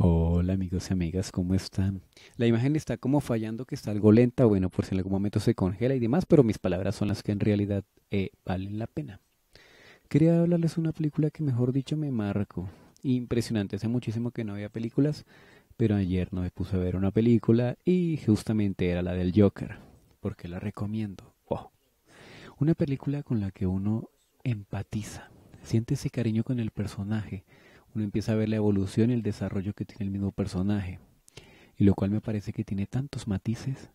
Hola amigos y amigas, ¿cómo están? La imagen está como fallando, que está algo lenta, bueno, por si en algún momento se congela y demás, pero mis palabras son las que en realidad eh, valen la pena. Quería hablarles de una película que, mejor dicho, me marcó. Impresionante, hace muchísimo que no había películas, pero ayer no me puse a ver una película y justamente era la del Joker, porque la recomiendo. Wow. Una película con la que uno empatiza, siente ese cariño con el personaje uno empieza a ver la evolución y el desarrollo que tiene el mismo personaje. Y lo cual me parece que tiene tantos matices,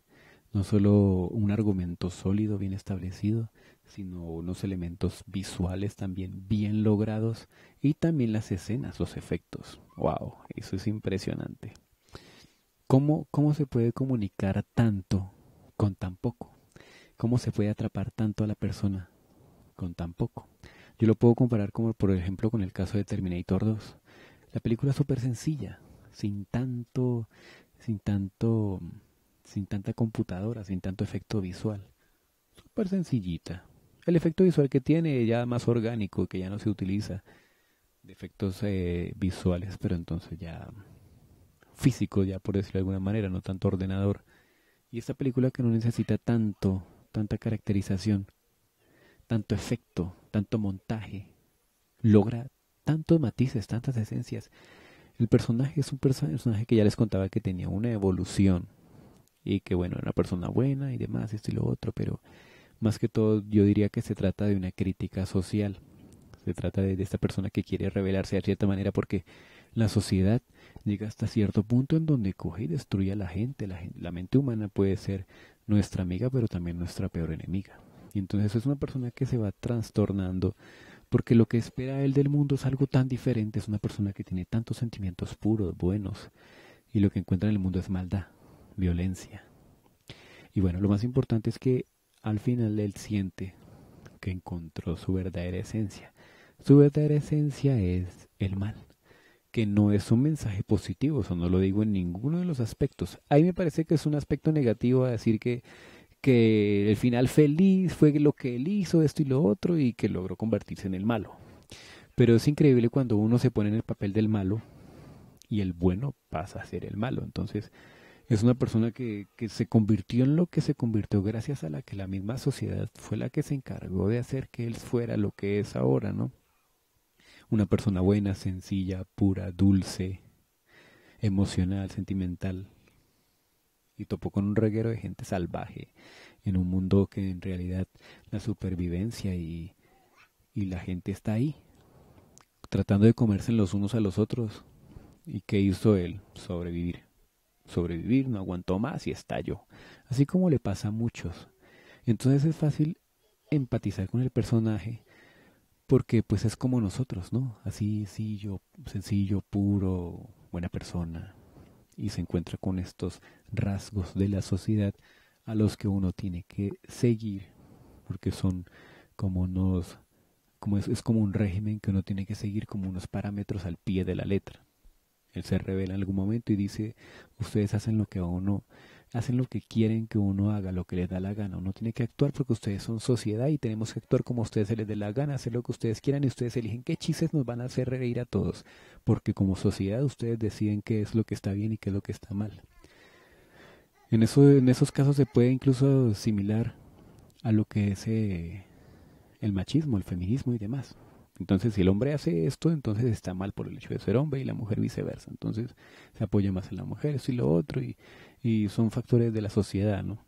no solo un argumento sólido, bien establecido, sino unos elementos visuales también bien logrados y también las escenas, los efectos. ¡Wow! Eso es impresionante. ¿Cómo, cómo se puede comunicar tanto con tan poco? ¿Cómo se puede atrapar tanto a la persona con tan poco? Yo lo puedo comparar como por ejemplo con el caso de Terminator 2. La película es súper sencilla, sin tanto, sin tanto, sin tanta computadora, sin tanto efecto visual. Súper sencillita. El efecto visual que tiene ya más orgánico, que ya no se utiliza de efectos eh, visuales, pero entonces ya físico, ya por decirlo de alguna manera, no tanto ordenador. Y esta película que no necesita tanto, tanta caracterización, tanto efecto, tanto montaje, logra tantos matices, tantas esencias. El personaje es un personaje que ya les contaba que tenía una evolución y que bueno, era una persona buena y demás, esto y lo otro, pero más que todo yo diría que se trata de una crítica social. Se trata de, esta persona que quiere revelarse de cierta manera porque la sociedad llega hasta cierto punto en donde coge y destruye a La, gente, la mente humana puede ser nuestra amiga, pero también nuestra peor enemiga. Y entonces es una persona que se va trastornando porque lo que espera él del mundo es algo tan diferente, es una persona que tiene tantos sentimientos puros, buenos, y lo que encuentra en el mundo es maldad, violencia. Y bueno, lo más importante es que al final él siente que encontró su verdadera esencia. Su verdadera esencia es el mal, que no es un mensaje positivo, eso no lo digo en ninguno de los aspectos. Ahí me parece que es un aspecto negativo decir que que el final feliz fue lo que él hizo, esto y lo otro, y que logró convertirse en el malo. Pero es increíble cuando uno se pone en el papel del malo y el bueno pasa a ser el malo. Entonces, es una persona que, que, se convirtió en lo que se convirtió gracias a la que la misma sociedad fue la que se encargó de hacer que él fuera lo que es ahora, ¿no? Una persona buena, sencilla, pura, dulce, emocional, sentimental, y topó con un reguero de gente salvaje en un mundo que en realidad la supervivencia y, y la gente está ahí, tratando de comerse los unos a los otros. ¿Y qué hizo él? Sobrevivir. Sobrevivir, no aguantó más y estalló. Así como le pasa a muchos. Entonces es fácil empatizar con el personaje porque pues es como nosotros, ¿no? Así, yo sencillo, puro, buena persona, y se encuentra con estos rasgos de la sociedad a los que uno tiene que seguir porque son como unos como es, es como un régimen que uno tiene que seguir como unos parámetros al pie de la letra él se revela en algún momento y dice ustedes hacen lo que a uno hacen lo que quieren que uno haga, lo que les da la gana. Uno tiene que actuar porque ustedes son sociedad y tenemos que actuar como a ustedes se les dé la gana, hacer lo que ustedes quieran y ustedes eligen qué chistes nos van a hacer reír a todos. Porque como sociedad ustedes deciden qué es lo que está bien y qué es lo que está mal. En, eso, en esos casos se puede incluso similar a lo que es eh, el machismo, el feminismo y demás. Entonces, si el hombre hace esto, entonces está mal por el hecho de ser hombre y la mujer viceversa. Entonces, se apoya más en la mujer, eso y lo otro, y, y son factores de la sociedad, ¿no?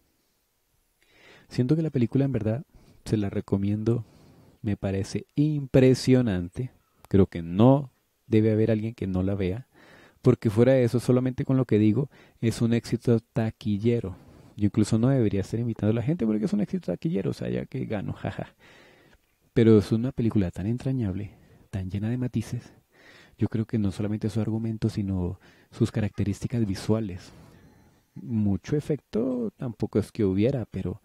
Siento que la película en verdad se la recomiendo, me parece impresionante. Creo que no debe haber alguien que no la vea, porque fuera de eso, solamente con lo que digo, es un éxito taquillero. Yo incluso no debería estar invitando a la gente porque es un éxito taquillero, o sea, ya que gano, jaja. Pero es una película tan entrañable, tan llena de matices. Yo creo que no solamente su argumento, sino sus características visuales. Mucho efecto tampoco es que hubiera, pero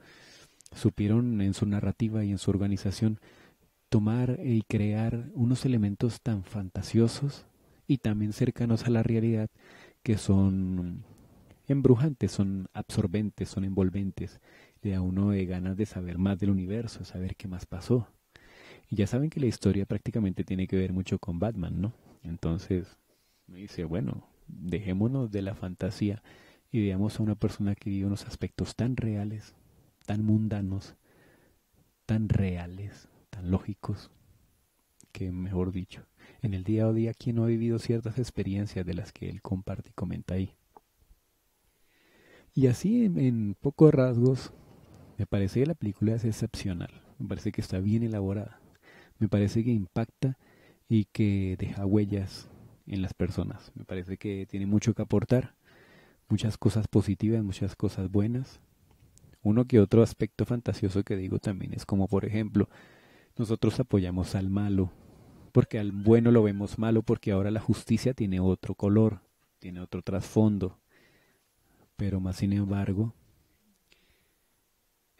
supieron en su narrativa y en su organización tomar y crear unos elementos tan fantasiosos y también cercanos a la realidad que son embrujantes, son absorbentes, son envolventes, de a uno de ganas de saber más del universo, saber qué más pasó. Y ya saben que la historia prácticamente tiene que ver mucho con Batman, ¿no? Entonces me dice, bueno, dejémonos de la fantasía y veamos a una persona que vive unos aspectos tan reales, tan mundanos, tan reales, tan lógicos, que mejor dicho, en el día a día quien no ha vivido ciertas experiencias de las que él comparte y comenta ahí. Y así en, pocos rasgos, me parece que la película es excepcional, me parece que está bien elaborada me parece que impacta y que deja huellas en las personas. Me parece que tiene mucho que aportar, muchas cosas positivas, muchas cosas buenas. Uno que otro aspecto fantasioso que digo también es como, por ejemplo, nosotros apoyamos al malo, porque al bueno lo vemos malo, porque ahora la justicia tiene otro color, tiene otro trasfondo. Pero más sin embargo,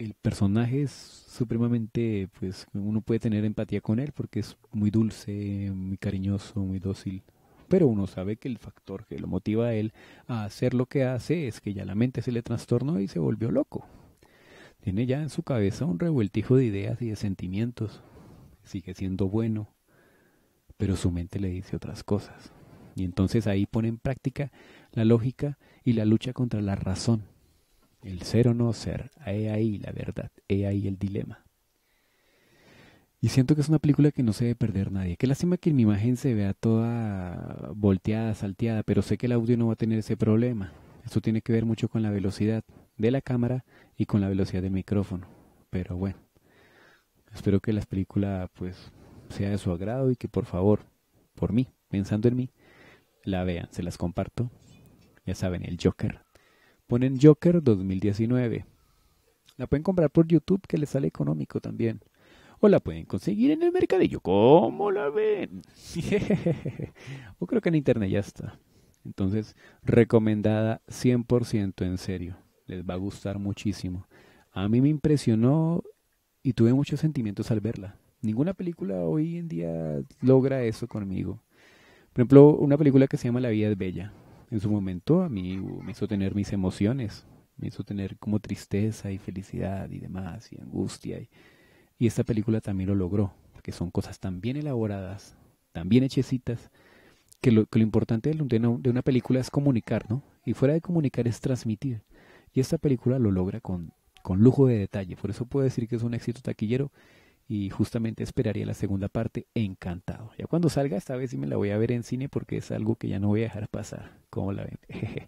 el personaje es supremamente, pues uno puede tener empatía con él porque es muy dulce, muy cariñoso, muy dócil. Pero uno sabe que el factor que lo motiva a él a hacer lo que hace es que ya la mente se le trastornó y se volvió loco. Tiene ya en su cabeza un revueltijo de ideas y de sentimientos. Sigue siendo bueno, pero su mente le dice otras cosas. Y entonces ahí pone en práctica la lógica y la lucha contra la razón el ser o no ser, he ahí la verdad, he ahí el dilema. Y siento que es una película que no se debe perder nadie. que lástima que mi imagen se vea toda volteada, salteada, pero sé que el audio no va a tener ese problema. esto tiene que ver mucho con la velocidad de la cámara y con la velocidad del micrófono. Pero bueno, espero que la película pues sea de su agrado y que por favor, por mí, pensando en mí, la vean, se las comparto. Ya saben, el Joker Ponen Joker 2019. La pueden comprar por YouTube que les sale económico también. O la pueden conseguir en el mercadillo. ¿Cómo la ven? o creo que en internet ya está. Entonces, recomendada 100% en serio. Les va a gustar muchísimo. A mí me impresionó y tuve muchos sentimientos al verla. Ninguna película hoy en día logra eso conmigo. Por ejemplo, una película que se llama La vida es bella en su momento a mí uh, me hizo tener mis emociones, me hizo tener como tristeza y felicidad y demás, y angustia. Y, y esta película también lo logró, que son cosas tan bien elaboradas, tan bien hechecitas, que lo, que lo importante de una, de una película es comunicar, ¿no? Y fuera de comunicar es transmitir. Y esta película lo logra con, con lujo de detalle. Por eso puedo decir que es un éxito taquillero y justamente esperaría la segunda parte encantado. Ya cuando salga, esta vez sí me la voy a ver en cine porque es algo que ya no voy a dejar pasar. ¿Cómo la ven?